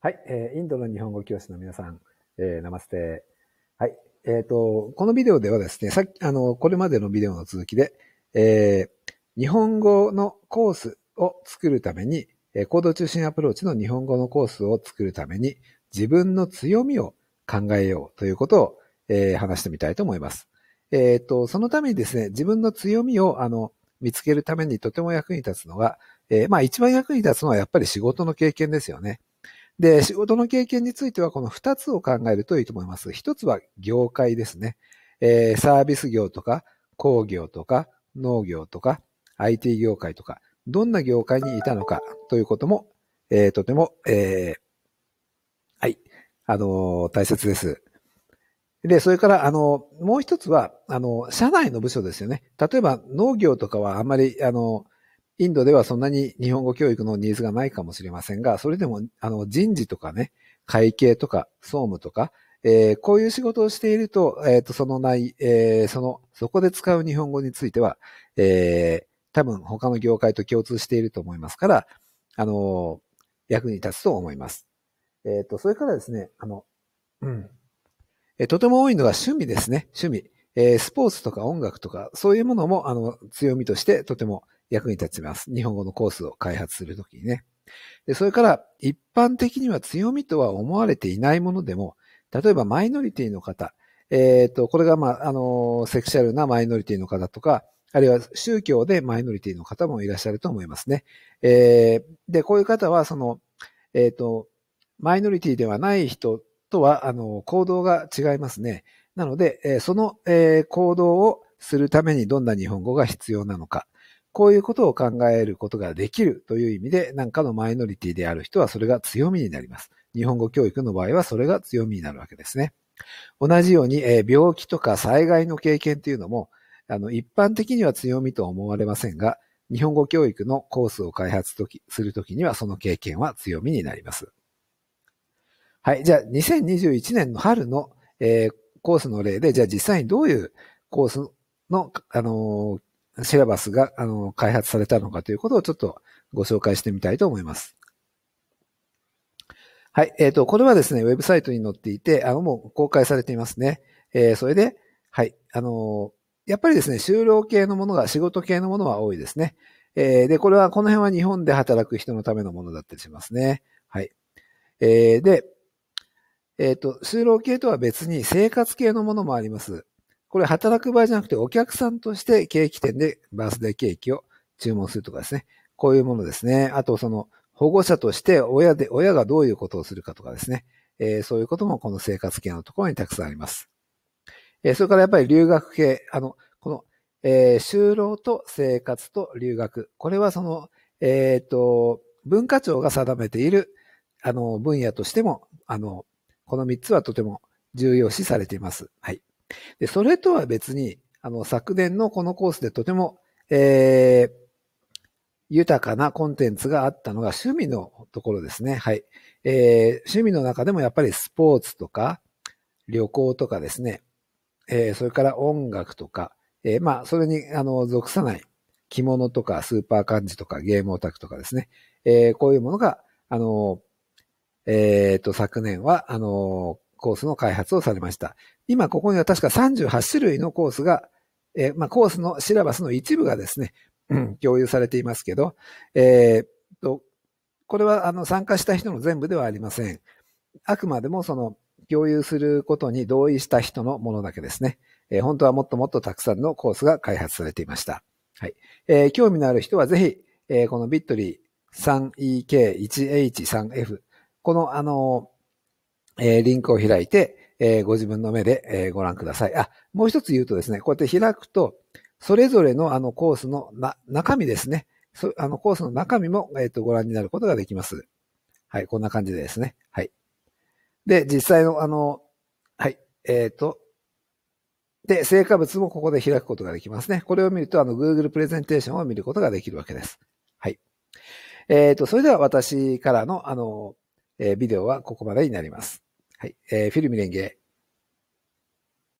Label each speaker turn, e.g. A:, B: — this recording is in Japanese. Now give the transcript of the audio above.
A: はい、えー、インドの日本語教室の皆さん、えー、ナマステ。はい、えっ、ー、と、このビデオではですね、さっき、あの、これまでのビデオの続きで、えー、日本語のコースを作るために、えー、行動中心アプローチの日本語のコースを作るために、自分の強みを考えようということを、えー、話してみたいと思います。えっ、ー、と、そのためにですね、自分の強みを、あの、見つけるためにとても役に立つのが、えー、まあ一番役に立つのはやっぱり仕事の経験ですよね。で、仕事の経験についてはこの2つを考えるといいと思います。1つは業界ですね。えー、サービス業とか、工業とか、農業とか、IT 業界とか、どんな業界にいたのかということも、えー、とても、えー、はい、あのー、大切です。で、それから、あの、もう一つは、あの、社内の部署ですよね。例えば農業とかはあんまり、あの、インドではそんなに日本語教育のニーズがないかもしれませんが、それでも、あの、人事とかね、会計とか、総務とか、えー、こういう仕事をしていると、えっ、ー、と、そのない、えー、その、そこで使う日本語については、えー、多分他の業界と共通していると思いますから、あの、役に立つと思います。えっ、と、それからですね、あの、うん。えとても多いのが趣味ですね、趣味。えスポーツとか音楽とか、そういうものも、あの、強みとしてとても役に立ちます。日本語のコースを開発するときにね。で、それから一般的には強みとは思われていないものでも、例えばマイノリティの方、えっ、ー、と、これが、まあ、あの、セクシャルなマイノリティの方とか、あるいは宗教でマイノリティの方もいらっしゃると思いますね。えー、で、こういう方は、その、えっ、ー、と、マイノリティではない人とは、あの、行動が違いますね。なので、えその、え行動をするためにどんな日本語が必要なのか。こういうことを考えることができるという意味で、何かのマイノリティである人はそれが強みになります。日本語教育の場合はそれが強みになるわけですね。同じように、えー、病気とか災害の経験というのも、あの、一般的には強みと思われませんが、日本語教育のコースを開発ときするときにはその経験は強みになります。はい。じゃあ、2021年の春の、えー、コースの例で、じゃあ実際にどういうコースの、あのー、シラバスがあの開発されたのかということをちょっとご紹介してみたいと思います。はい。えっ、ー、と、これはですね、ウェブサイトに載っていて、あの、もう公開されていますね。えー、それで、はい。あのやっぱりですね、就労系のものが、仕事系のものは多いですね。えー、で、これは、この辺は日本で働く人のためのものだったりしますね。はい。えー、で、えっ、ー、と、就労系とは別に生活系のものもあります。これ働く場合じゃなくてお客さんとしてケーキ店でバースデーケーキを注文するとかですね。こういうものですね。あとその保護者として親で、親がどういうことをするかとかですね。えー、そういうこともこの生活系のところにたくさんあります。えー、それからやっぱり留学系、あの、この、えー、就労と生活と留学。これはその、えっ、ー、と、文化庁が定めている、あの、分野としても、あの、この3つはとても重要視されています。はい。で、それとは別に、あの、昨年のこのコースでとても、えー、豊かなコンテンツがあったのが趣味のところですね。はい。えー、趣味の中でもやっぱりスポーツとか、旅行とかですね。えー、それから音楽とか、えー、まあ、それに、あの、属さない着物とか、スーパー漢字とか、ゲームオタクとかですね。えー、こういうものが、あの、えっ、ー、と、昨年は、あの、コースの開発をされました。今ここには確か38種類のコースが、えー、まあ、コースのシラバスの一部がですね、共有されていますけど、えー、と、これはあの参加した人の全部ではありません。あくまでもその共有することに同意した人のものだけですね。えー、本当はもっともっとたくさんのコースが開発されていました。はい。えー、興味のある人はぜひ、えー、このビットリー 3EK1H3F、このあのえー、リンクを開いて、えー、ご自分の目で、えー、ご覧ください。あ、もう一つ言うとですね、こうやって開くと、それぞれのあのコースのな中身ですね。そあのコースの中身も、えっ、と、ご覧になることができます。はい、こんな感じでですね。はい。で、実際のあの、はい、えっ、と、で、成果物もここで開くことができますね。これを見ると、あの、Google プレゼンテーションを見ることができるわけです。はい。えっ、と、それでは私からの、あの、えー、ビデオはここまでになります。はい。えー、フィルミレンゲ、